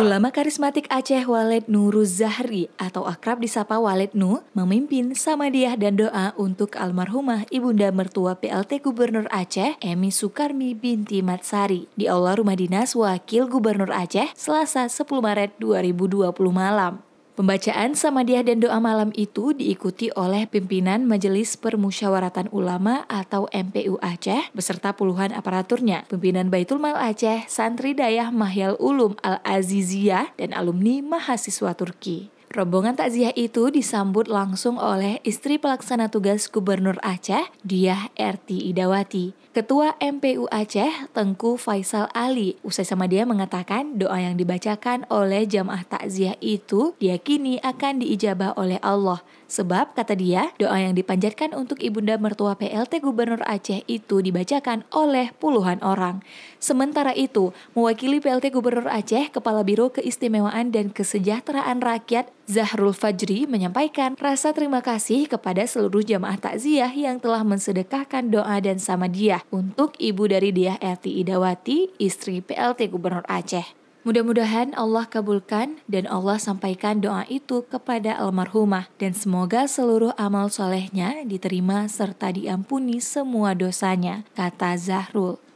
Ulama karismatik Aceh Walet Nuru Zahri atau akrab disapa Walet Nu memimpin samadiah dan doa untuk almarhumah ibunda mertua PLT Gubernur Aceh Emi Sukarmi binti Matsari di aula rumah dinas Wakil Gubernur Aceh Selasa 10 Maret 2020 malam. Pembacaan Samadiah dan doa malam itu diikuti oleh pimpinan Majelis Permusyawaratan Ulama atau MPU Aceh beserta puluhan aparaturnya. Pimpinan Baitul Mal Aceh, Santri Dayah Mahyal Ulum Al-Aziziyah dan alumni mahasiswa Turki. Rombongan takziah itu disambut langsung oleh istri pelaksana tugas Gubernur Aceh, Diah RT Idawati. Ketua MPU Aceh, Tengku Faisal Ali, usai sama dia mengatakan doa yang dibacakan oleh jamaah takziah itu diyakini akan diijabah oleh Allah. Sebab, kata dia, doa yang dipanjatkan untuk ibunda mertua PLT Gubernur Aceh itu dibacakan oleh puluhan orang. Sementara itu, mewakili PLT Gubernur Aceh, Kepala Biro Keistimewaan dan Kesejahteraan Rakyat Zahrul Fajri menyampaikan rasa terima kasih kepada seluruh jamaah takziah yang telah mensedekahkan doa dan sama dia. Aceh untuk ibu dari Diah Ida Idawati, istri PLT Gubernur Aceh. Mudah-mudahan Allah kabulkan dan Allah sampaikan doa itu kepada almarhumah dan semoga seluruh amal solehnya diterima serta diampuni semua dosanya, kata Zahrul.